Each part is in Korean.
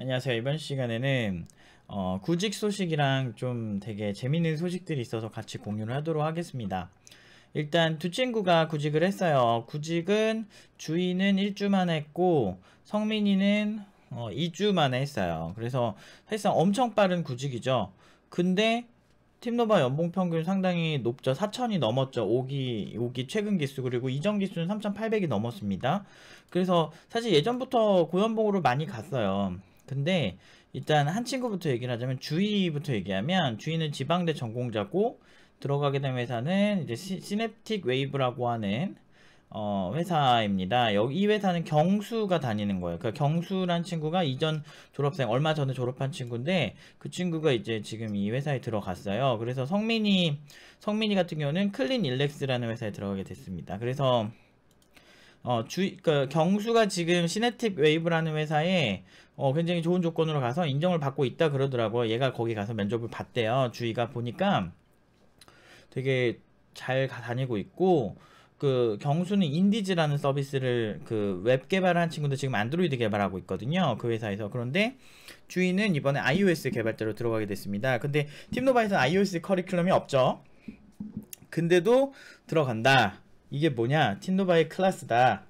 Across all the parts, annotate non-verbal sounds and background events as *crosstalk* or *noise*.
안녕하세요. 이번 시간에는 어, 구직 소식이랑 좀 되게 재밌는 소식들이 있어서 같이 공유를 하도록 하겠습니다. 일단 두 친구가 구직을 했어요. 구직은 주인은 1주 만 했고 성민이는 어, 2주 만 했어요. 그래서 사실상 엄청 빠른 구직이죠. 근데 팀노바 연봉 평균 상당히 높죠. 4천이 넘었죠. 5기, 5기 최근 기수, 그리고 이전 기수는 3,800이 넘었습니다. 그래서 사실 예전부터 고연봉으로 많이 갔어요. 근데 일단 한 친구부터 얘기를 하자면 주의부터 얘기하면 주희는 지방대 전공자고 들어가게 된 회사는 이제 시, 냅틱 웨이브라고 하는 어, 회사입니다. 여기 이 회사는 경수가 다니는 거예요. 그러니까 경수란 친구가 이전 졸업생 얼마 전에 졸업한 친구인데 그 친구가 이제 지금 이 회사에 들어갔어요. 그래서 성민이 성민이 같은 경우는 클린 일렉스라는 회사에 들어가게 됐습니다. 그래서 어, 주, 그 경수가 지금 시네틱 웨이브라는 회사에 어, 굉장히 좋은 조건으로 가서 인정을 받고 있다 그러더라고요. 얘가 거기 가서 면접을 봤대요. 주희가 보니까 되게 잘 다니고 있고 그 경수는 인디즈라는 서비스를 그 웹 개발한 친구도 지금 안드로이드 개발하고 있거든요. 그 회사에서. 그런데 주인는 이번에 iOS 개발자로 들어가게 됐습니다. 근데 팀노바에서는 iOS 커리큘럼이 없죠. 근데도 들어간다. 이게 뭐냐 틴노바의 클래스다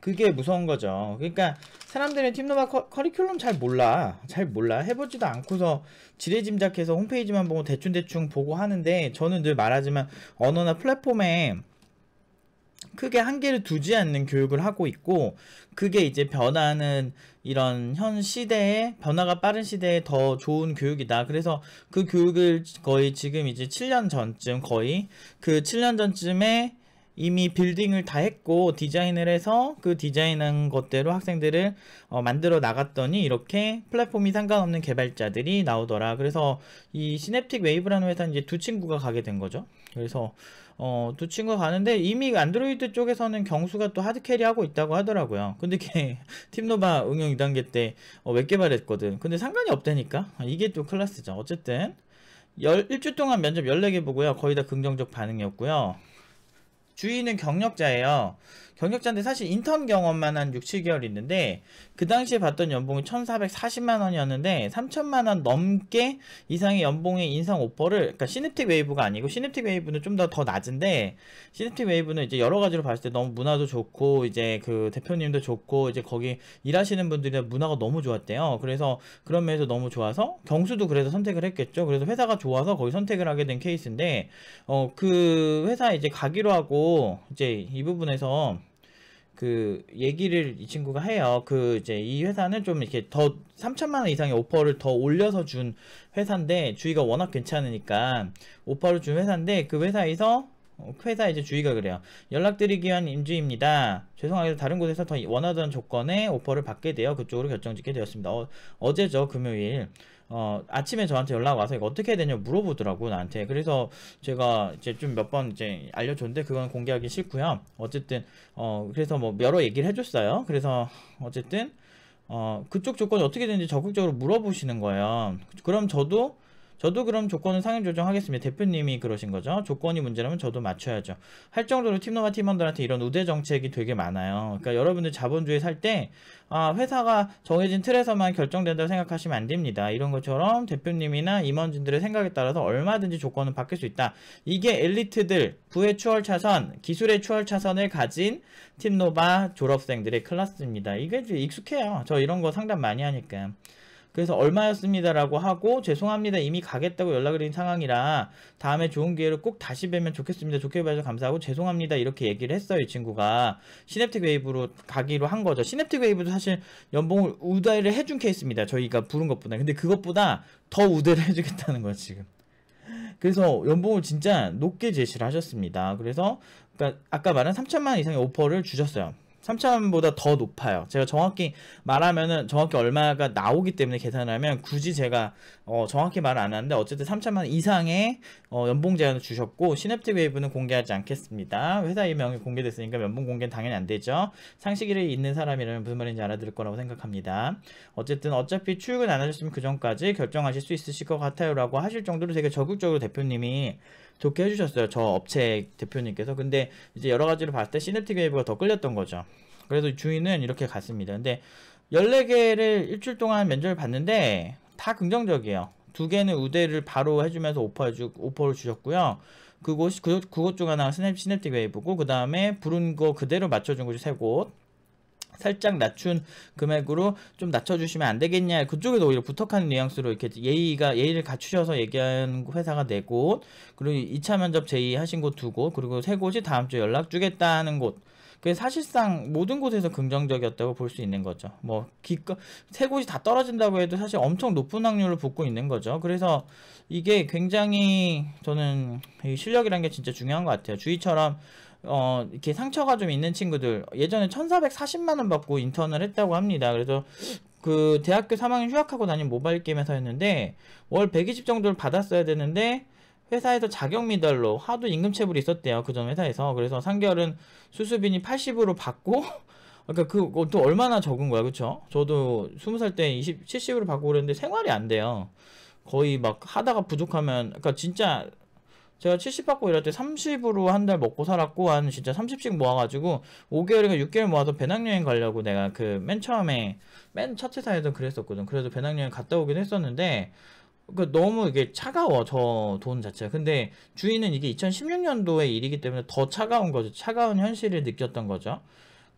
그게 무서운 거죠 그러니까 사람들은 틴노바 커리큘럼 잘 몰라 잘 몰라 해보지도 않고서 지레짐작해서 홈페이지만 보고 대충대충 보고 하는데 저는 늘 말하지만 언어나 플랫폼에 크게 한계를 두지 않는 교육을 하고 있고 그게 이제 변화는 이런 현 시대에 변화가 빠른 시대에 더 좋은 교육이다. 그래서 그 교육을 거의 지금 이제 7년 전쯤 거의 그 7년 전쯤에 이미 빌딩을 다 했고 디자인을 해서 그 디자인한 것대로 학생들을 어, 만들어 나갔더니 이렇게 플랫폼이 상관없는 개발자들이 나오더라. 그래서 이 시냅틱 웨이브라는 회사는 이제 두 친구가 가게 된 거죠. 그래서 어, 두 친구가 가는데 이미 안드로이드 쪽에서는 경수가 또 하드캐리 하고 있다고 하더라고요. 근데 걔 *laughs* 팀노바 응용 2단계 때 어, 웹 개발했거든. 근데 상관이 없다니까. 아, 이게 또 클라스죠. 어쨌든 1주 동안 면접 14개 보고요. 거의 다 긍정적 반응이었고요. 주인은 경력자예요. 경력자인데 사실 인턴 경험만 한 6, 7개월 있는데 그 당시에 받던 연봉이 1,440만 원이었는데 3 0 0 0만원 넘게 이상의 연봉의 인상 오퍼를 그러니까 시냅틱 웨이브가 아니고 시냅틱 웨이브는 좀 더더 더 낮은데 시냅틱 웨이브는 이제 여러 가지로 봤을 때 너무 문화도 좋고 이제 그 대표님도 좋고 이제 거기 일하시는 분들이 문화가 너무 좋았대요. 그래서 그런 면에서 너무 좋아서 경수도 그래서 선택을 했겠죠. 그래서 회사가 좋아서 거기 선택을 하게 된 케이스인데 어 그 회사 이제 가기로 하고 이제 이 부분에서 그 얘기를 이 친구가 해요. 그 이제 이 회사는 좀 이렇게 더 3천만 원 이상의 오퍼를 더 올려서 준 회사인데 주위가 워낙 괜찮으니까 오퍼를 준 회사인데 그 회사에서 그 회사 이제 주의가 그래요. 연락드리기 위한 임주입니다. 죄송하게도 다른 곳에서 더 원하던 조건의 오퍼를 받게 되어 그쪽으로 결정짓게 되었습니다. 어, 어제죠 금요일 어, 아침에 저한테 연락 와서 이거 어떻게 해야 되냐 물어보더라고 나한테 그래서 제가 이제 좀 몇 번 이제 알려줬는데 그건 공개하기 싫고요 어쨌든 어 그래서 뭐 여러 얘기를 해줬어요 그래서 어쨌든 어 그쪽 조건이 어떻게 되는지 적극적으로 물어보시는 거예요 그럼 저도 저도 그럼 조건을상임 조정하겠습니다. 대표님이 그러신 거죠. 조건이 문제라면 저도 맞춰야죠. 할 정도로 팀노가 팀원들한테 이런 우대 정책이 되게 많아요. 그러니까 여러분들 자본주의 살 때 아, 회사가 정해진 틀에서만 결정된다고 생각하시면 안 됩니다. 이런 것처럼 대표님이나 임원진들의 생각에 따라서 얼마든지 조건은 바뀔 수 있다. 이게 엘리트들, 부의 추월 차선, 기술의 추월 차선을 가진 팀노바 졸업생들의 클래스입니다. 이게 좀 익숙해요. 저 이런 거 상담 많이 하니까. 그래서 얼마였습니다라고 하고 죄송합니다 이미 가겠다고 연락을 드린 상황이라 다음에 좋은 기회를 꼭 다시 뵈면 좋겠습니다 좋게 봐줘서 감사하고 죄송합니다 이렇게 얘기를 했어요 이 친구가 시냅틱 웨이브로 가기로 한 거죠 시냅틱 웨이브도 사실 연봉을 우대를 해준 케이스입니다 저희가 부른 것보다 근데 그것보다 더 우대를 *laughs* 해주겠다는 거예요 지금 그래서 연봉을 진짜 높게 제시를 하셨습니다 그래서 그러니까 아까 말한 3천만 원 이상의 오퍼를 주셨어요 3,000보다 더 높아요. 제가 정확히 말하면은 정확히 얼마가 나오기 때문에 계산을 하면 굳이 제가 어 정확히 말을 안 하는데 어쨌든 3,000만 이상의 어 연봉 제한을 주셨고 시냅틱 웨이브는 공개하지 않겠습니다. 회사 이명이 공개됐으니까 연봉 공개는 당연히 안 되죠. 상식이 있는 사람이라면 무슨 말인지 알아들을 거라고 생각합니다. 어쨌든 어차피 출근 안 하셨으면 그 전까지 결정하실 수 있으실 것 같아요라고 하실 정도로 되게 적극적으로 대표님이 좋게 해주셨어요. 저 업체 대표님께서. 근데 이제 여러 가지로 봤을 때 시냅틱 웨이브가 더 끌렸던 거죠. 그래서 주인은 이렇게 갔습니다. 근데 14개를 일주일 동안 면접을 봤는데 다 긍정적이에요. 두 개는 우대를 바로 해주면서 오퍼해주, 오퍼를 주셨고요. 그곳, 그, 그곳 중 하나가 스냅, 시냅틱 웨이브고, 그 다음에 부른 거 그대로 맞춰준 곳이 세 곳. 살짝 낮춘 금액으로 좀 낮춰주시면 안 되겠냐 그쪽에도 오히려 부탁하는 뉘앙스로 이렇게 예의가 예의를 갖추셔서 얘기한 회사가 네곳 그리고 2차 면접 제의하신 곳 두 곳 그리고 세 곳이 다음 주에 연락 주겠다는 곳 그게 사실상 모든 곳에서 긍정적이었다고 볼 수 있는 거죠. 뭐 기껏 세 곳이 다 떨어진다고 해도 사실 엄청 높은 확률을 붙고 있는 거죠. 그래서 이게 굉장히 저는 이 실력이란 게 진짜 중요한 것 같아요. 주위처럼 어, 이렇게 상처가 좀 있는 친구들 예전에 1440만 원 받고 인턴을 했다고 합니다. 그래서 그 대학교 3학년 휴학하고 다닌 모바일 게임 회사였는데 월 120 정도를 받았어야 되는데 회사에서 자격 미달로 하도 임금 체불이 있었대요. 그 전 회사에서. 그래서 3개월은 수수비니 80으로 받고 *laughs* 그러니까 그것도 얼마나 적은 거야. 그렇죠? 저도 20살 때 20, 70으로 받고 그랬는데 생활이 안 돼요. 거의 막 하다가 부족하면 그러니까 진짜 제가 70 받고 이럴 때 30으로 한 달 먹고 살았고 한 진짜 30씩 모아가지고 5개월인가 6개월 모아서 배낭여행 가려고 내가 그 맨 처음에 맨차트사에서 그랬었거든. 그래서 배낭여행 갔다 오긴 했었는데 그 너무 이게 차가워 저 돈 자체가 근데 주인은 이게 2016년도의 일이기 때문에 더 차가운 거죠 차가운 현실을 느꼈던 거죠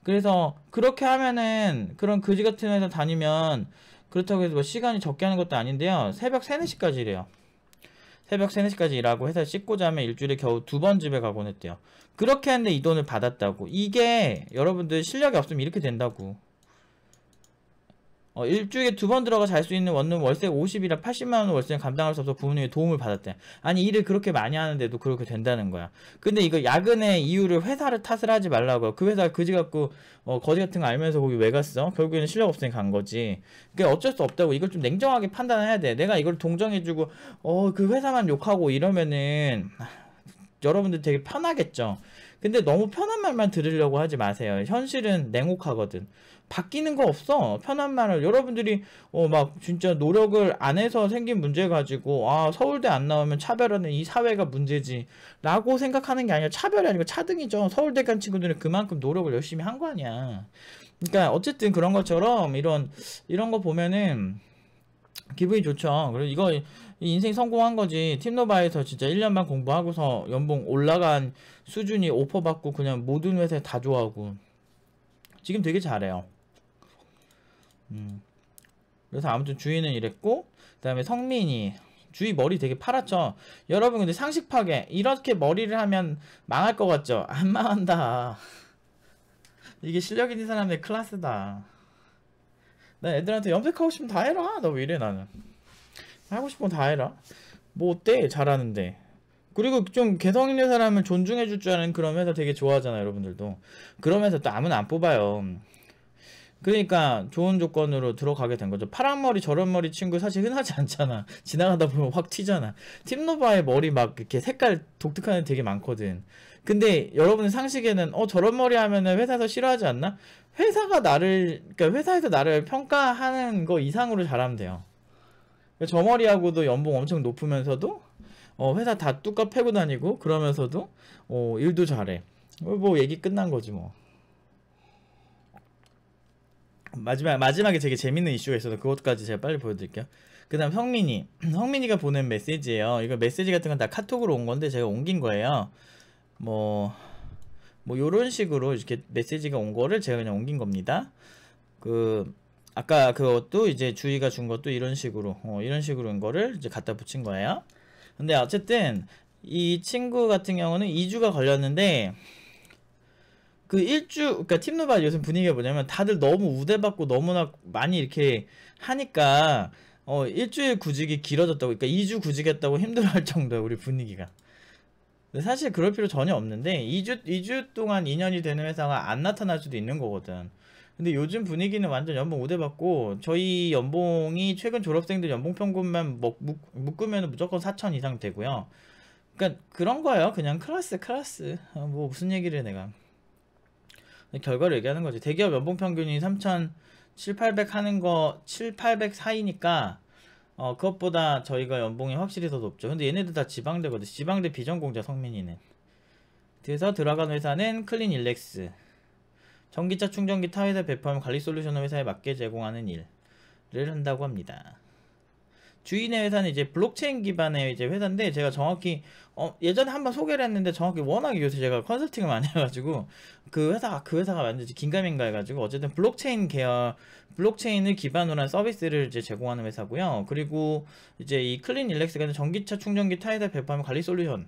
그래서 그렇게 하면은 그런 그지 같은 회사 다니면 그렇다고 해서 뭐 시간이 적게 하는 것도 아닌데요 새벽 3, 4시까지 일해요 새벽 3, 4시까지 일하고 회사 씻고 자면 일주일에 겨우 두 번 집에 가곤 했대요. 그렇게 하는데 이 돈을 받았다고. 이게 여러분들 실력이 없으면 이렇게 된다고. 어, 일주일에 두 번 들어가 잘 수 있는 원룸 월세 50이라 80만원 월세는 감당할 수 없어 부모님이 도움을 받았대. 아니, 일을 그렇게 많이 하는데도 그렇게 된다는 거야. 근데 이거 야근의 이유를 회사를 탓을 하지 말라고. 그 회사 그지 같고, 어, 거지 같은 거 알면서 거기 왜 갔어? 결국에는 실력 없으니 간 거지. 그게 그러니까 어쩔 수 없다고. 이걸 좀 냉정하게 판단해야 돼. 내가 이걸 동정해주고, 어, 그 회사만 욕하고 이러면은, 아, 여러분들 되게 편하겠죠. 근데 너무 편한 말만 들으려고 하지 마세요. 현실은 냉혹하거든. 바뀌는 거 없어. 편한 말을 여러분들이 어막 진짜 노력을 안 해서 생긴 문제 가지고 아 서울대 안 나오면 차별하는 이 사회가 문제지라고 생각하는 게 아니라 차별이 아니고 차등이죠. 서울대 간 친구들은 그만큼 노력을 열심히 한 거 아니야. 그러니까 어쨌든 그런 것처럼 이런 이런 거 보면은 기분이 좋죠. 그리고 이거 인생 성공한 거지. 팀노바에서 진짜 1년 반 공부하고서 연봉 올라간 수준이 오퍼 받고 그냥 모든 회사에 다 좋아하고 지금 되게 잘해요. 음. 그래서 아무튼 주인은 이랬고 그 다음에 성민이 주희 머리 되게 파랗죠? 여러분 근데 상식 파괴 이렇게 머리를 하면 망할 것 같죠? 안 망한다. 이게 실력 있는 사람의 클래스다. 나 애들한테 염색하고 싶으면 다 해라. 너 왜 이래 나는. 하고 싶으면다 해라 뭐 어때 잘하는데 그리고 좀 개성 있는 사람을 존중해 줄 줄 아는 그런 회사 되게 좋아하잖아 여러분들도 그러면서 또 아무나 안 뽑아요 그러니까 좋은 조건으로 들어가게 된 거죠. 파란 머리 저런 머리 친구 사실 흔하지 않잖아. *laughs* 지나가다 보면 확 튀잖아. 팀노바의 머리 막 이렇게 색깔 독특한 애 되게 많거든. 근데 여러분의 상식에는 어 저런 머리 하면은 회사에서 싫어하지 않나? 회사가 나를 그러니까 회사에서 나를 평가하는 거 이상으로 잘하면 돼요. 저 머리하고도 연봉 엄청 높으면서도 어, 회사 다 뚜까 패고 다니고 그러면서도 어, 일도 잘해. 어, 뭐 얘기 끝난 거지 뭐. 마지막 마지막에 되게 재밌는 이슈가 있어서 그것까지 제가 빨리 보여드릴게요. 그다음 성민이 *clears throat* 성민이가 보낸 메시지예요. 이거 메시지 같은 건 다 카톡으로 온 건데 제가 옮긴 거예요. 뭐뭐 뭐 요런 식으로 이렇게 메시지가 온 거를 제가 그냥 옮긴 겁니다. 그 아까 그것도 이제 주의가 준 것도 이런 식으로 어, 이런 식으로 거를 이제 갖다 붙인 거예요. 근데 어쨌든 이 친구 같은 경우는 2주가 걸렸는데 그 1주 그러니까 팀노바 요새 분위기가 뭐냐면 다들 너무 우대받고 너무나 많이 이렇게 하니까 어 일주일 구직이 길어졌다고 그러니까 2주 구직했다고 힘들어할 정도야 우리 분위기가. 근데 사실 그럴 필요 전혀 없는데 2주 2주 동안 인연이 되는 회사가 안 나타날 수도 있는 거거든. 근데 요즘 분위기는 완전 연봉 우대 받고 저희 연봉이 최근 졸업생들 연봉 평균만 묶으면 무조건 4천 이상 되고요. 그러니까 그런 거예요. 그냥 클래스 클래스. 아, 뭐 무슨 얘기를 해, 내가. 결과를 얘기하는 거지. 대기업 연봉 평균이 3,700 하는 거 7,800 사이니까 어, 그것보다 저희가 연봉이 확실히 더 높죠. 근데 얘네들 다 지방대거든. 지방대 비전공자 성민이는. 그래서 들어간 회사는 클린 일렉스. 전기차 충전기 타회에 배포함 관리솔루션 회사에 맞게 제공하는 일을 한다고 합니다. 주인의 회사는 이제 블록체인 기반의 이제 회사인데 제가 정확히 어, 예전에 한 번 소개를 했는데 정확히 워낙에 요새 제가 컨설팅을 많이 해가지고 그 회사가 그 회사가 완전히 긴가민가 해가지고 어쨌든 블록체인 계열 블록체인을 기반으로 한 서비스를 이제 제공하는 회사고요. 그리고 이제 이 클린 일렉스가 전기차 충전기 타이다 배포하는 관리 솔루션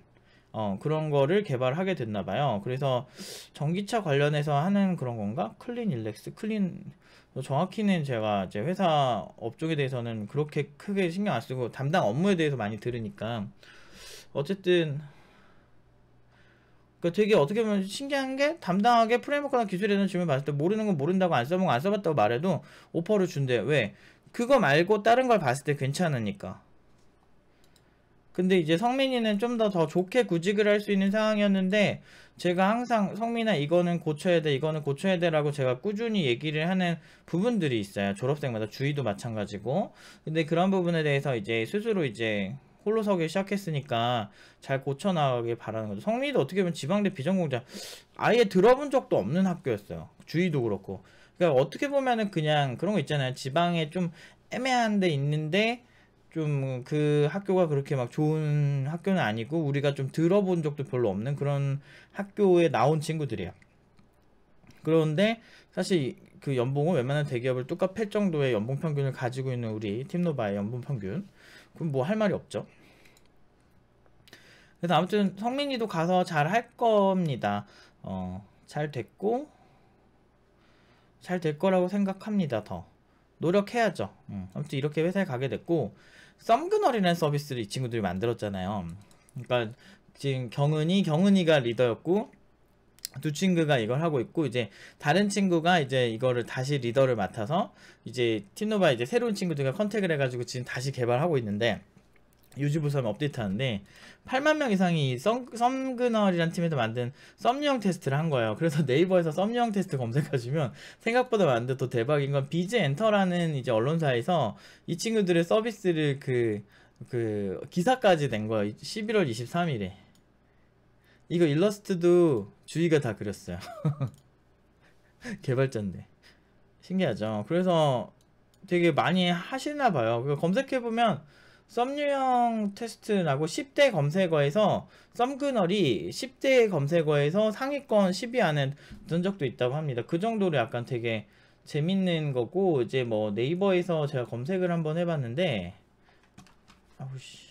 어, 그런 거를 개발하게 됐나 봐요. 그래서 전기차 관련해서 하는 그런 건가? 클린 일렉스, 클린 정확히는 제가 제 회사 업종에 대해서는 그렇게 크게 신경 안 쓰고 담당 업무에 대해서 많이 들으니까 어쨌든 그 되게 어떻게 보면 신기한 게 담당하게 프레임워크나 기술에 대한 질문을 을때 모르는 건 모른다고 안 써본 거안 써봤다고 말해도 오퍼를 준대. 왜? 그거 말고 다른 걸 봤을 때 괜찮으니까. 근데 이제 성민이는 좀 더 더 좋게 구직을 할 수 있는 상황이었는데 제가 항상 성민아 이거는 고쳐야 돼 이거는 고쳐야 돼라고 제가 꾸준히 얘기를 하는 부분들이 있어요 졸업생마다 주의도 마찬가지고 근데 그런 부분에 대해서 이제 스스로 이제 홀로 서기 시작했으니까 잘 고쳐나가길 바라는 거죠. 성민이도 어떻게 보면 지방대 비전공자 아예 들어본 적도 없는 학교였어요. 주의도 그렇고. 그러니까 어떻게 보면은 그냥 그런 거 있잖아요. 지방에 좀 애매한 데 있는데 좀그 학교가 그렇게 막 좋은 학교는 아니고 우리가 좀 들어본 적도 별로 없는 그런 학교에 나온 친구들이야. 그런데 사실 그 연봉은 웬만한 대기업을 똑같을 정도의 연봉 평균을 가지고 있는 우리 팀노바의 연봉 평균 그럼 뭐 할 말이 없죠. 그래서 아무튼 성민이도 가서 잘 할 겁니다. 어, 잘 됐고 잘 될 거라고 생각합니다. 더 노력해야죠. 음, 아무튼 이렇게 회사에 가게 됐고 썸그널이라는 서비스를 이 친구들이 만들었잖아요. 그러니까 지금 경은이 경은이가 리더였고 두 친구가 이걸 하고 있고 이제 다른 친구가 이제 이거를 다시 리더를 맡아서 이제 팀노바 이제 새로운 친구들과 컨택을 해가지고 지금 다시 개발하고 있는데 유지부수면 업데이트하는데 8만 명 이상이 썸, 그널이란 팀에서 만든 썸유형 테스트를 한 거예요. 그래서 *laughs* 네이버에서 썸유형 테스트 검색하시면 생각보다 많은데 또 대박인 건 비즈 엔터라는 이제 언론사에서 이 친구들의 서비스를 그, 그 기사까지 낸 거예요. 11월 23일에. 이거 일러스트도 주위가다 그렸어요. *laughs* 개발자인데. 신기하죠. 그래서 되게 많이 하시나 봐요. 검색해보면 썸유형 테스트라고 10대 검색어에서 썸그널이 10대 검색어에서 상위권 10위 안에 든 적도 있다고 합니다. 그 정도로 약간 되게 재밌는 거고 이제 뭐 네이버에서 제가 검색을 한번 해봤는데 아우씨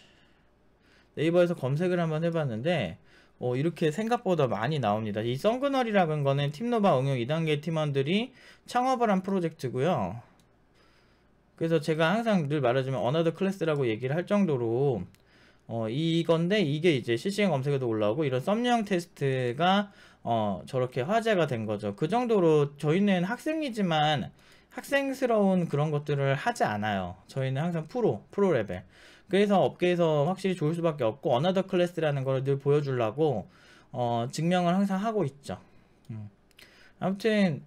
네이버에서 검색을 한번 해봤는데 어, 이렇게 생각보다 많이 나옵니다. 이 썬그널이라는 거는 팀노바 응용 2단계 팀원들이 창업을 한 프로젝트고요. 그래서 제가 항상 늘 말하지만 어나더 클래스라고 얘기를 할 정도로 어, 이건데 이게 이제 실시간 검색에도 올라오고 이런 썸녀형 테스트가 어, 저렇게 화제가 된 거죠. 그 정도로 저희는 학생이지만 학생스러운 그런 것들을 하지 않아요. 저희는 항상 프로, 프로 레벨. 그래서 업계에서 확실히 좋을 수밖에 없고 어나더 클래스라는 걸 늘 보여주려고 어, 증명을 항상 하고 있죠. 음. 아무튼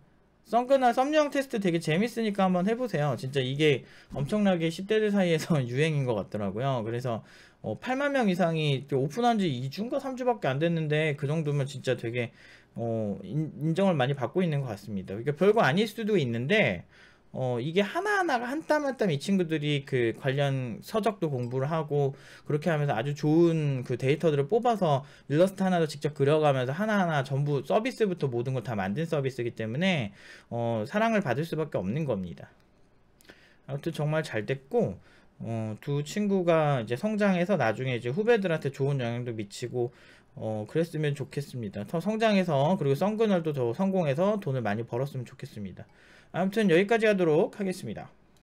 썬크한 썸유형 테스트 되게 재밌으니까 한번 해보세요. 진짜 이게 엄청나게 10대들 사이에서 *laughs* 유행인 것 같더라고요. 그래서 어, 8만 명 이상이 오픈한 지 2주인가 3주밖에 안 됐는데 그 정도면 진짜 되게 어, 인, 정을 많이 받고 있는 것 같습니다. 그러니까 별거 아닐 수도 있는데 어, 이게 하나하나가 한 땀 한 땀 이 친구들이 그 관련 서적도 공부를 하고 그렇게 하면서 아주 좋은 그 데이터들을 뽑아서 일러스트 하나도 직접 그려가면서 하나하나 전부 서비스부터 모든 걸 다 만든 서비스이기 때문에 어, 사랑을 받을 수밖에 없는 겁니다. 아무튼 정말 잘 됐고 어, 두 친구가 이제 성장해서 나중에 이제 후배들한테 좋은 영향도 미치고 어, 그랬으면 좋겠습니다. 더 성장해서 그리고 썬그널도 더 성공해서 돈을 많이 벌었으면 좋겠습니다. 아무튼 여기까지 하도록 하겠습니다.